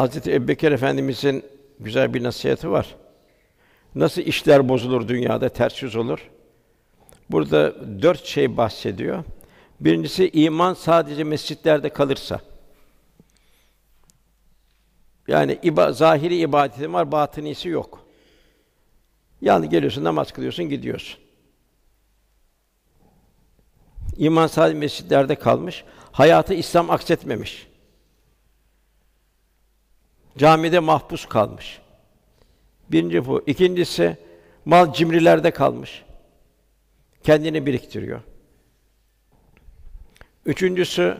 Hazreti Ebubekir Efendimizin güzel bir nasihati var. Nasıl işler bozulur dünyada, ters yüz olur? Burada dört şey bahsediyor. Birincisi iman sadece mescitlerde kalırsa. Yani iba, zahiri ibadetin var, batınisi yok. Yani geliyorsun, namaz kılıyorsun, gidiyorsun. İman sadece mescitlerde kalmış, hayatı İslam aksetmemiş. Camide mahpus kalmış. Birinci bu. İkincisi mal cimrilerde kalmış. Kendini biriktiriyor. Üçüncüsü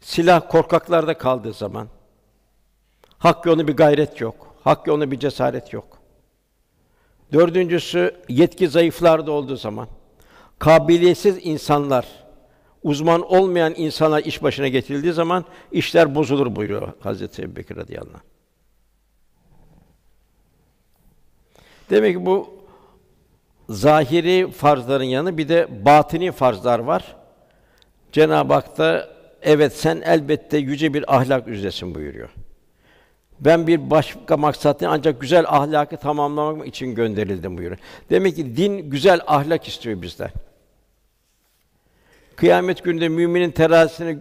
silah korkaklarda kaldığı zaman hak yolu bir gayret yok. Hak yolu bir cesaret yok. Dördüncüsü yetki zayıflarda olduğu zaman kabiliyetsiz insanlar uzman olmayan insana iş başına getirildiği zaman işler bozulur buyuruyor Hazreti Ebubekir radıyallahu anh. Demek ki bu zahiri farzların yanı bir de batini farzlar var. Cenab-ı Hak da evet sen elbette yüce bir ahlak üzesin buyuruyor. Ben bir başka maksatını ancak güzel ahlakı tamamlamak için gönderildim buyuruyor. Demek ki din güzel ahlak istiyor bizden. Kıyamet gününde müminin terazisine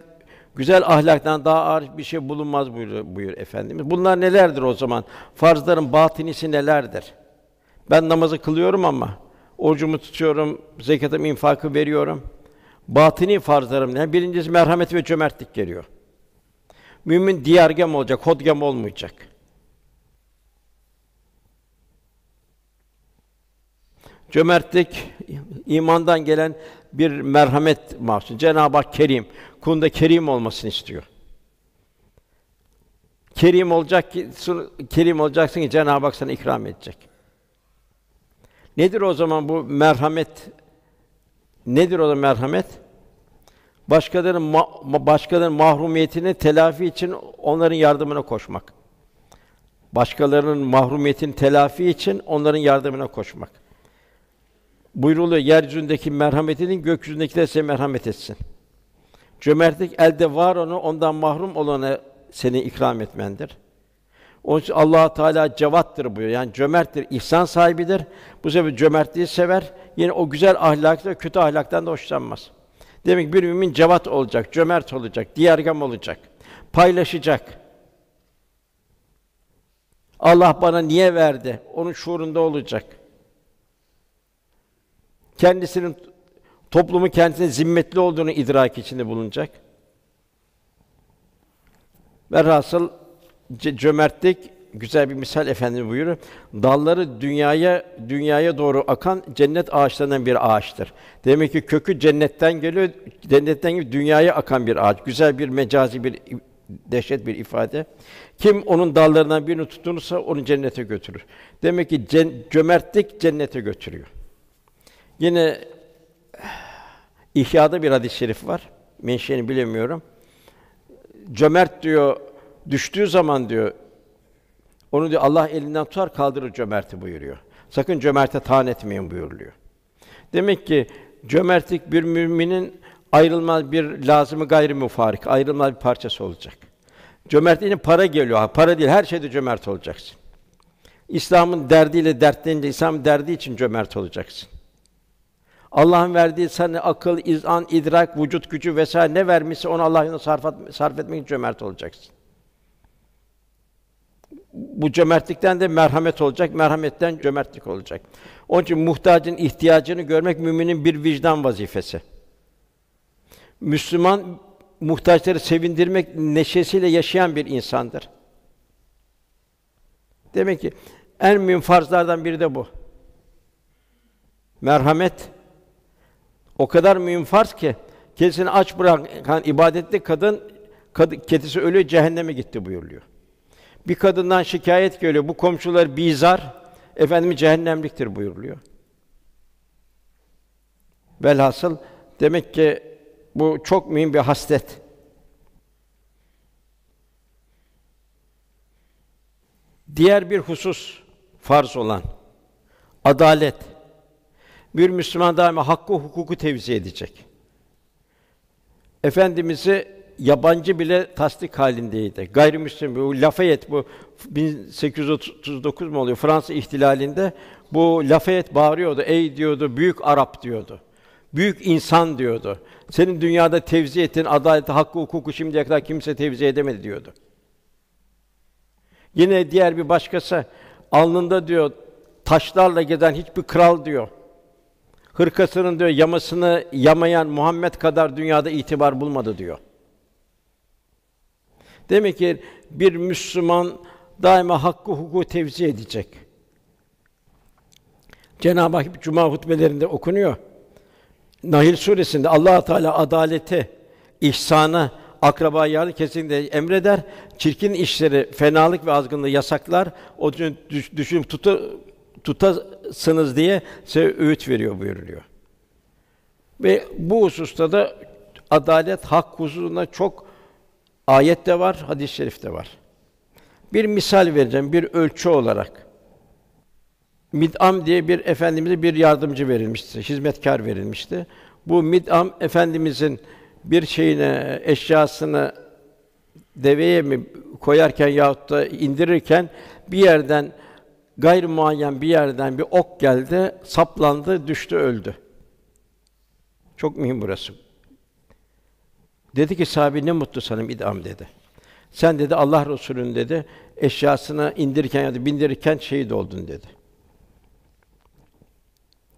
güzel ahlaktan daha ağır bir şey bulunmaz buyur, buyur efendimiz. Bunlar nelerdir o zaman? Farzların batinisi nelerdir? Ben namazı kılıyorum ama orucumu tutuyorum, zekatım infakı veriyorum. Batini farzlarım ne? Birincisi merhamet ve cömertlik geliyor. Mümin diyargem olacak, hodgem olmayacak. Cömertlik imandan gelen bir merhamet mahsul. Cenab-ı Hak Kerim, kunda kerim olmasını istiyor. Kerim olacak ki kerim olacaksın ki Cenab-ı Hak sana ikram edecek. Nedir o zaman bu merhamet? Nedir o da merhamet? Başkalarının ma- başkalarının mahrumiyetini telafi için onların yardımına koşmak. Başkalarının mahrumiyetini telafi için onların yardımına koşmak buyruluyor yeryüzündeki merhametinin gökyüzündekilere seni merhamet etsin. Cömertlik elde var onu ondan mahrum olana seni ikram etmendir. Onun için Allah Teala cevattır buyuruyor. Yani cömerttir, ihsan sahibidir. Bu sebeple cömertliği sever. Yine o güzel ahlakla kötü ahlaktan da hoşlanmaz. Demek ki bir mümin cevat olacak, cömert olacak, diğergam olacak, paylaşacak. Allah bana niye verdi? Onun şuurunda olacak. Kendisinin toplumu kendisine zimmetli olduğunu idrak içinde bulunacak. Ve Velhasıl cömertlik güzel bir misal efendim buyurur. Dalları dünyaya dünyaya doğru akan cennet ağaçlarından bir ağaçtır. Demek ki kökü cennetten geliyor. Cennetten gibi dünyaya akan bir ağaç. Güzel bir mecazi bir dehşet bir ifade. Kim onun dallarından birini tutunursa onu cennete götürür. Demek ki cömertlik cennete götürüyor. Yine İhya'da bir hadis-i şerif var. Menşeini bilemiyorum. Cömert diyor düştüğü zaman diyor onu diyor Allah elinden tutar kaldırır cömerti buyuruyor. Sakın cömerte taan etmeyin buyuruluyor. Demek ki cömertlik bir müminin ayrılmaz bir lazımı gayri mufarik, ayrılmaz bir parçası olacak. Cömertliğine para geliyor. Ha, para değil, her şeyde cömert olacaksın. İslam'ın derdiyle dertlenince İslam derdi için cömert olacaksın. Allah'ın verdiği sana akıl, izan, idrak, vücut gücü vesaire ne vermişse onu Allah yolunda sarf, sarf etmek için cömert olacaksın. Bu cömertlikten de merhamet olacak, merhametten cömertlik olacak. Onun için muhtacın ihtiyacını görmek müminin bir vicdan vazifesi. Müslüman muhtaçları sevindirmek neşesiyle yaşayan bir insandır. Demek ki en mühim farzlardan biri de bu. Merhamet o kadar mühim farz ki kendisini aç bırakan ibadetli kadın kadın kedisi ölüyor cehenneme gitti buyuruluyor. Bir kadından şikayet geliyor. Bu komşular bizar efendim cehennemliktir buyuruluyor. Velhasıl demek ki bu çok mühim bir haslet. Diğer bir husus farz olan adalet. Bir Müslüman daima hakkı hukuku tevzi edecek. Efendimizi yabancı bile tasdik halindeydi. Gayrimüslim bu Lafayette bu 1839 mu oluyor Fransa ihtilalinde bu Lafayette bağırıyordu. Ey diyordu büyük Arap diyordu. Büyük insan diyordu. Senin dünyada tevzi ettiğin adaleti, hakkı, hukuku şimdiye kadar kimse tevzi edemedi diyordu. Yine diğer bir başkası alnında diyor taşlarla gezen hiçbir kral diyor. Hırkasının diyor yamasını yamayan Muhammed kadar dünyada itibar bulmadı diyor. Demek ki bir Müslüman daima hakkı hukuku tevzi edecek. Cenab-ı Hak cuma hutbelerinde okunuyor. Nahil suresinde Allah Teala adaleti, ihsana, akraba yarı de emreder. Çirkin işleri, fenalık ve azgınlığı yasaklar. O düşün düşün tutu tutasınız diye size öğüt veriyor buyuruluyor. Ve bu hususta da adalet hak huzuruna çok ayet de var, hadis-i şerif de var. Bir misal vereceğim bir ölçü olarak. Mid'am diye bir efendimize bir yardımcı verilmişti, hizmetkar verilmişti. Bu Mid'am efendimizin bir şeyine, eşyasını deveye mi koyarken yahut da indirirken bir yerden muayyen bir yerden bir ok geldi, saplandı, düştü, öldü. Çok mühim burası. Dedi ki sahibi ne mutlu sana idam dedi. Sen dedi Allah Resulü'nün dedi eşyasına indirirken ya da bindirirken şehit oldun dedi.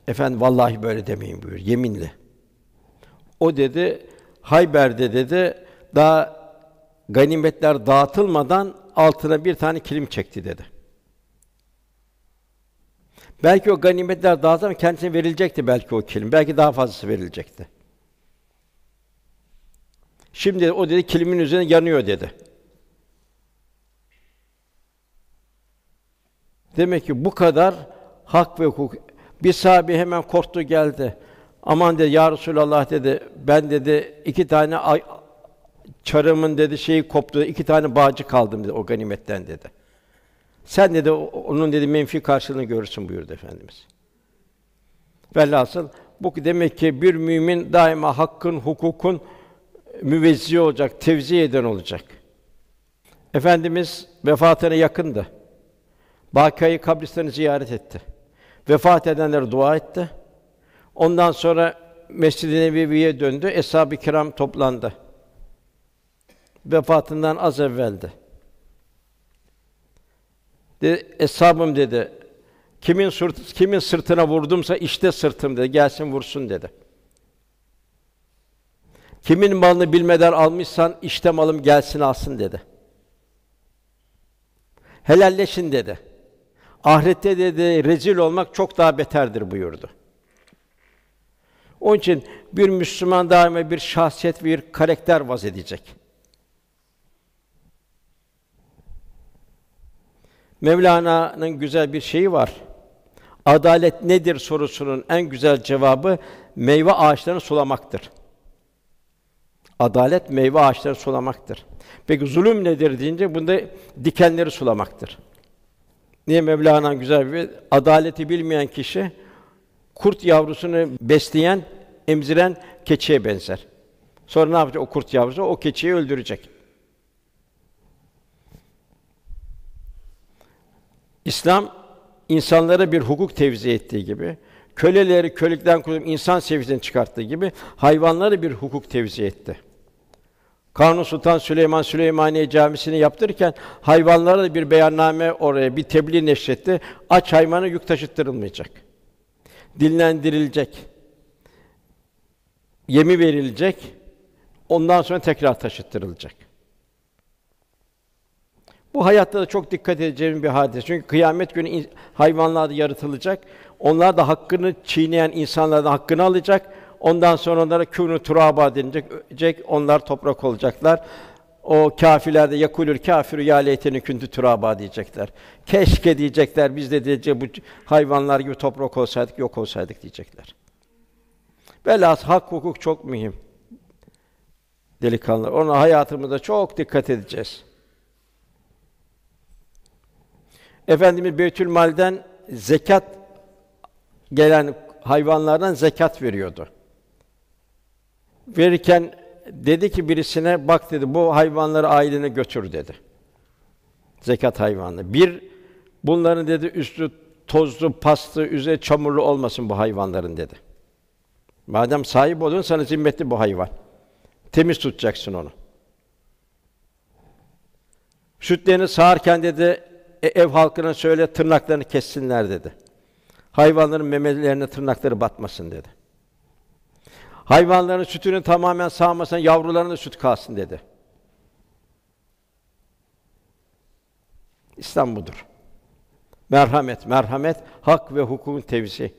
Efendim vallahi böyle demeyin buyur yeminle. O dedi Hayber'de dedi daha ganimetler dağıtılmadan altına bir tane kilim çekti dedi. Belki o ganimetler dağıtan kendisine verilecekti belki o kilim. Belki daha fazlası verilecekti. Şimdi o dedi kilimin üzerine yanıyor dedi. Demek ki bu kadar hak ve hukuk. Bir sahabe hemen korktu geldi. Aman dedi ya Resulallah dedi. Ben dedi iki tane çarımın dedi şeyi koptu. iki tane bağcı kaldım dedi o ganimetten dedi. Sen de onun dedi menfi karşılığını görürsün buyurdu efendimiz. Velhasıl bu demek ki bir mümin daima hakkın, hukukun müvezzi olacak, tevzi eden olacak. Efendimiz vefatına yakındı. Bakayı kabristanı ziyaret etti. Vefat edenlere dua etti. Ondan sonra Mescid-i Nebevi'ye döndü. Eshab-ı Kiram toplandı. Vefatından az evveldi. Dedi, "Eshabım" dedi. Kimin sırt, kimin sırtına vurdumsa işte sırtım dedi. Gelsin vursun dedi. Kimin malını bilmeden almışsan işte malım gelsin alsın dedi. Helalleşin dedi. Ahirette dedi rezil olmak çok daha beterdir buyurdu. Onun için bir Müslüman daima bir şahsiyet, bir karakter vaz edecek. Mevlana'nın güzel bir şeyi var. Adalet nedir sorusunun en güzel cevabı meyve ağaçlarını sulamaktır. Adalet meyve ağaçlarını sulamaktır. Peki zulüm nedir deyince bunda dikenleri sulamaktır. Niye Mevlana güzel bir adaleti bilmeyen kişi kurt yavrusunu besleyen, emziren keçiye benzer. Sonra ne yapacak o kurt yavrusu? O keçiyi öldürecek. İslam insanlara bir hukuk tevzi ettiği gibi, köleleri kölükten kurtulup insan seviyesine çıkarttığı gibi hayvanlara bir hukuk tevzi etti. Kanun Sultan Süleyman Süleymaniye Camisi'ni yaptırırken hayvanlara da bir beyanname oraya bir tebliğ neşretti. Aç hayvana yük taşıttırılmayacak. Dinlendirilecek. Yemi verilecek. Ondan sonra tekrar taşıttırılacak. Bu hayatta da çok dikkat edeceğim bir hadis. Çünkü kıyamet günü hayvanlar da yaratılacak. Onlar da hakkını çiğneyen insanlardan hakkını alacak. Ondan sonra onlara künü turaba denilecek. Onlar toprak olacaklar. O kafirler de yakulür kafiru ya leyteni küntü turaba diyecekler. Keşke diyecekler biz de diyecek bu hayvanlar gibi toprak olsaydık yok olsaydık diyecekler. Velhas hak hukuk çok mühim. Delikanlılar. Ona hayatımızda çok dikkat edeceğiz. Efendimiz Beytülmal'den zekat gelen hayvanlardan zekat veriyordu. Verirken dedi ki birisine bak dedi bu hayvanları ailene götür dedi. Zekat hayvanı. Bir bunların dedi üstü tozlu, pastı üze çamurlu olmasın bu hayvanların dedi. Madem sahip oldun sana zimmetli bu hayvan. Temiz tutacaksın onu. Sütlerini sağarken dedi e, ev halkına söyle tırnaklarını kessinler dedi. Hayvanların memelerine tırnakları batmasın dedi. Hayvanların sütünü tamamen sağmasın, yavrularına süt kalsın dedi. İslam budur. Merhamet, merhamet, hak ve hukukun tevzi.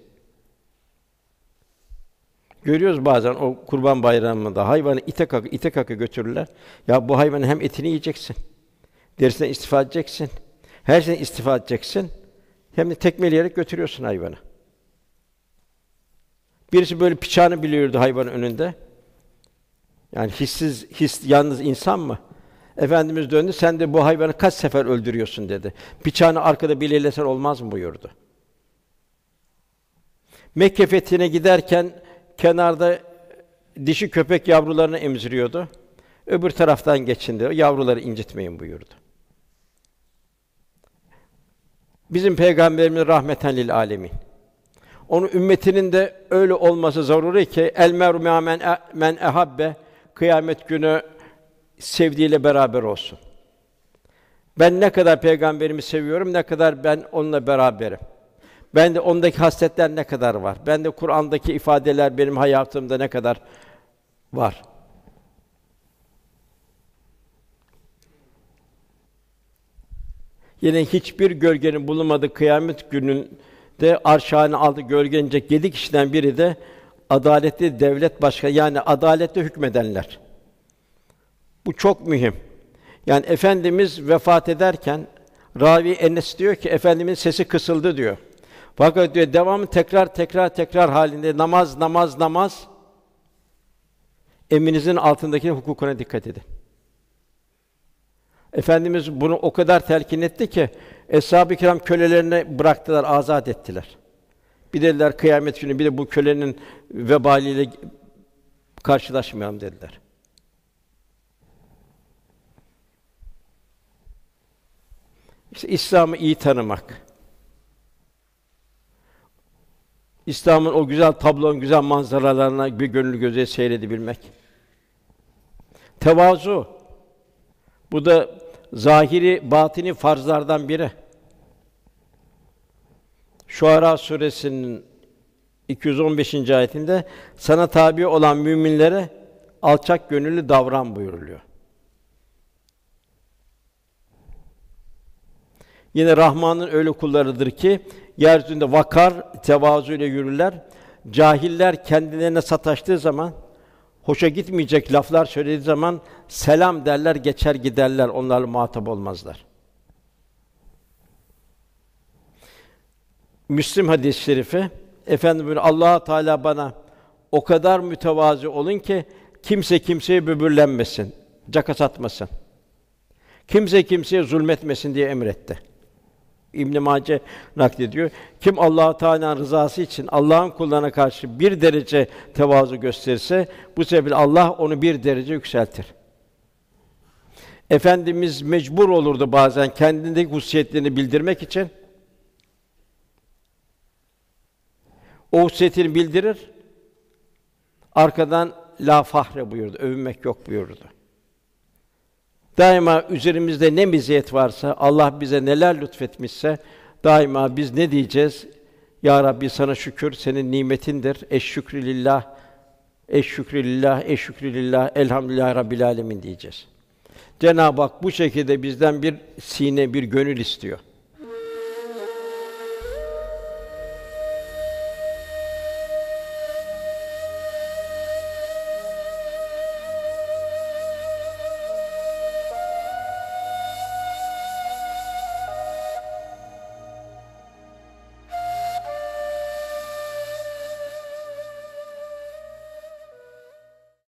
Görüyoruz bazen o Kurban Bayramı'nda hayvanı ite kakı ite kakı götürürler. Ya bu hayvanın hem etini yiyeceksin, derisinden istifa edeceksin, her şeyden istifade edeceksin. Hem de tekmeleyerek götürüyorsun hayvanı. Birisi böyle piçanı biliyordu hayvanın önünde. Yani hissiz, his, yalnız insan mı? Efendimiz döndü, sen de bu hayvanı kaç sefer öldürüyorsun dedi. Piçanı arkada bilelesen olmaz mı buyurdu. Mekke fethine giderken kenarda dişi köpek yavrularını emziriyordu. Öbür taraftan geçin diyor, yavruları incitmeyin buyurdu. Bizim peygamberimiz rahmeten lil alemin. Onun ümmetinin de öyle olması zaruri ki el meru men e, men ehabbe kıyamet günü sevdiğiyle beraber olsun. Ben ne kadar peygamberimi seviyorum, ne kadar ben onunla beraberim. Ben de ondaki hasletler ne kadar var? Ben de Kur'an'daki ifadeler benim hayatımda ne kadar var? Yine hiçbir gölgenin bulunmadığı kıyamet gününde arşağını aldı gölgenecek yedi kişiden biri de adaletli devlet başka yani adalette hükmedenler. Bu çok mühim. Yani efendimiz vefat ederken ravi Enes diyor ki efendimin sesi kısıldı diyor. Fakat diyor devamı tekrar tekrar tekrar halinde namaz namaz namaz eminizin altındaki hukukuna dikkat edin. Efendimiz bunu o kadar telkin etti ki Eshab-ı Kiram kölelerini bıraktılar, azat ettiler. Bir dediler kıyamet günü bir de bu kölenin vebaliyle karşılaşmayalım dediler. İşte İslam'ı iyi tanımak. İslam'ın o güzel tablon, güzel manzaralarına bir gönül göze seyredebilmek. Tevazu. Bu da zahiri batini farzlardan biri. Şuara suresinin 215. ayetinde sana tabi olan müminlere alçak gönüllü davran buyuruluyor. Yine Rahman'ın öyle kullarıdır ki yeryüzünde vakar, tevazu ile yürürler. Cahiller kendilerine sataştığı zaman hoşa gitmeyecek laflar söylediği zaman selam derler, geçer giderler. Onlarla muhatap olmazlar. Müslim hadis-i şerifi efendim böyle Allah Teala bana o kadar mütevazi olun ki kimse kimseye böbürlenmesin, caka satmasın. Kimse kimseye zulmetmesin diye emretti. İbn Mace naklediyor. Kim Allah Teala'nın rızası için Allah'ın kullarına karşı bir derece tevazu gösterirse bu sebeple Allah onu bir derece yükseltir. Efendimiz mecbur olurdu bazen kendindeki hususiyetlerini bildirmek için. O hususiyetini bildirir. Arkadan la fahre buyurdu. Övünmek yok buyurdu. Daima üzerimizde ne meziyet varsa, Allah bize neler lütfetmişse daima biz ne diyeceğiz? Ya Rabbi sana şükür, senin nimetindir. Eşşükrü lillah, eşşükrü lillah, eşşükrü lillah, elhamdülillah rabbil alemin diyeceğiz. Cenab-ı Hak bu şekilde bizden bir sine, bir gönül istiyor.